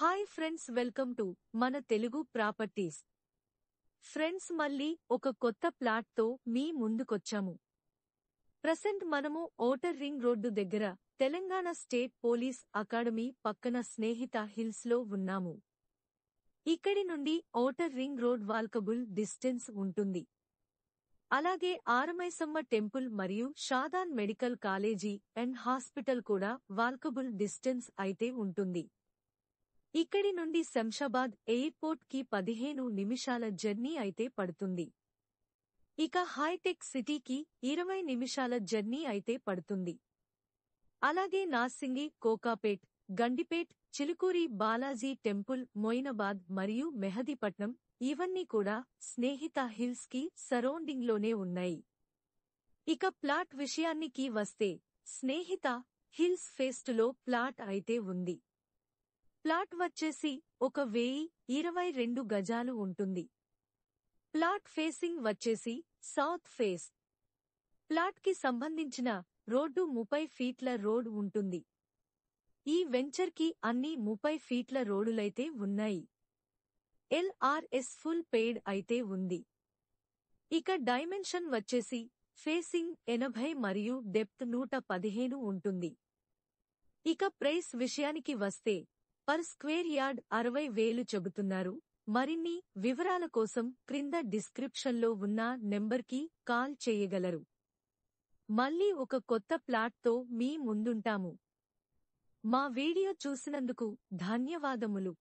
hi friends welcome to మన Telugu properties friends మళ్ళీ ఒక కొత్త ప్లాట్తో మీ ముందుకొచ్చాము ప్రసెంట్ మనము ఓటర్ రింగ్ రోడ్డు దగ్గర తెలంగాణ స్టేట్ పోలీస్ అకాడమీ పక్కన స్నేహిత హిల్స్లో ఉన్నాము ఇక్కడి నుండి outer ring road walkable distance ఉంటుంది అలాగే ఆరమైసమ్మ టెంపుల్ మరియు Shadan medical college and hospital కూడా వాల్కబుల్ డిస్టెన్స్ అయితే ఉంటుంది ఇక్కడి నుండి శంషాబాద్ ఎయిర్పోర్ట్ కి పదిహేను నిమిషాల జర్నీ అయితే పడుతుంది ఇక హైటెక్ సిటీకి ఇరవై నిమిషాల జర్నీ అయితే పడుతుంది అలాగే నాసింగి కోకాపేట్ గండిపేట్ చిలుకూరి బాలాజీ టెంపుల్ మొయినాబాద్ మరియు మెహదీపట్నం ఇవన్నీ కూడా స్నేహిత హిల్స్ కి సరౌండింగ్లోనే ఉన్నాయి ఇక ప్లాట్ విషయానికి వస్తే స్నేహిత హిల్స్ ఫెస్ట్లో ప్లాట్ అయితే ఉంది ప్లాట్ వచ్చేసి ఒక వెయ్యి ఇరవై రెండు గజాలు ఉంటుంది ప్లాట్ ఫేసింగ్ వచ్చేసి సౌత్ ఫేస్ ప్లాట్ కి సంబంధించిన రోడ్డు ముప్పై ఫీట్ల రోడ్ ఉంటుంది ఈ వెంచర్ కి అన్ని ముప్పై ఫీట్ల రోడ్డులైతే ఉన్నాయి ఎల్ఆర్ఎస్ ఫుల్ పెయిడ్ అయితే ఉంది ఇక డైమెన్షన్ వచ్చేసి ఫేసింగ్ ఎనభై మరియు డెప్త్ నూట పదిహేను ఉంటుంది ఇక ప్రైస్ విషయానికి వస్తే పర్ స్క్వేర్ యార్డ్ అరవై వేలు చెబుతున్నారు మరిన్ని వివరాల కోసం క్రింద డిస్క్రిప్షన్లో ఉన్న నెంబర్కి కాల్ చేయగలరు మళ్ళీ ఒక కొత్త ప్లాట్తో మీ ముందుంటాము మా వీడియో చూసినందుకు ధన్యవాదములు